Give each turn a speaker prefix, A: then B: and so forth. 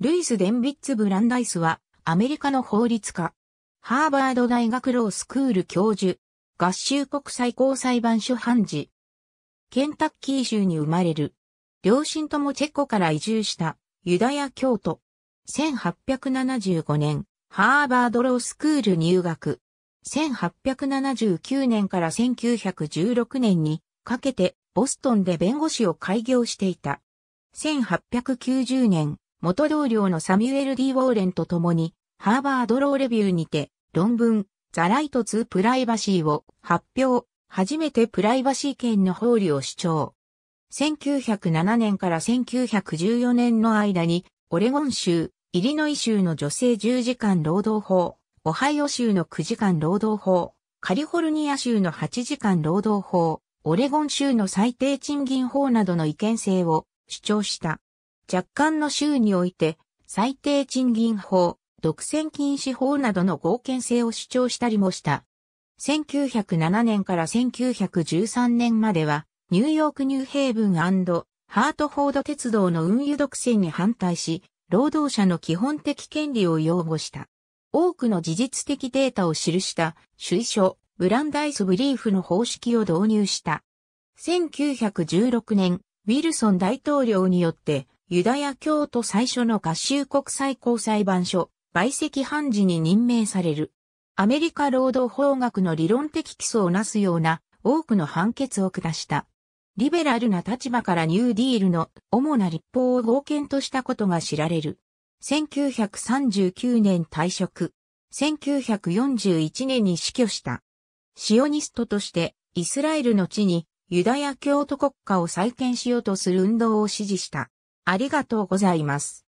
A: ル
B: イス・デンビッツ・ブランダイスは、アメリカの法律家。ハーバード大学ロースクール教授。合衆国最高裁判所判事。ケンタッキー州に生まれる。両親ともチェコから移住した、ユダヤ教徒。1875年、ハーバードロースクール入学。1879年から1916年にかけて、ボストンで弁護士を開業していた。1890年、元同僚のサミュエル・ D・ ウォーレンと共に、ハーバード・ローレビューにて、論文、ザ・ライト・ツー・プライバシーを発表、初めてプライバシー権の法理を主張。1907年から1914年の間に、オレゴン州、イリノイ州の女性10時間労働法、オハイオ州の9時間労働法、カリフォルニア州の8時間労働法、オレゴン州の最低賃金法などの違憲性を主張した。若干の州において、最低賃金法、独占禁止法などの合憲性を主張したりもした。1907年から1913年までは、ニューヨークニューヘイブンハートフォード鉄道の運輸独占に反対し、労働者の基本的権利を擁護した。多くの事実的データを記した、主意書、ブランダイスブリーフの方式を導入した。1916年、ウィルソン大統領によって、ユダヤ教徒最初の合衆国最高裁判所、売席判事に任命される。アメリカ労働法学の理論的基礎をなすような多くの判決を下した。リベラルな立場からニューディールの主な立法を合憲としたことが知られる。1939年退職。1941年に死去した。シオニストとしてイスラエルの地にユダヤ教徒国家を再建しようとする運動を支持した。ありがとうございます。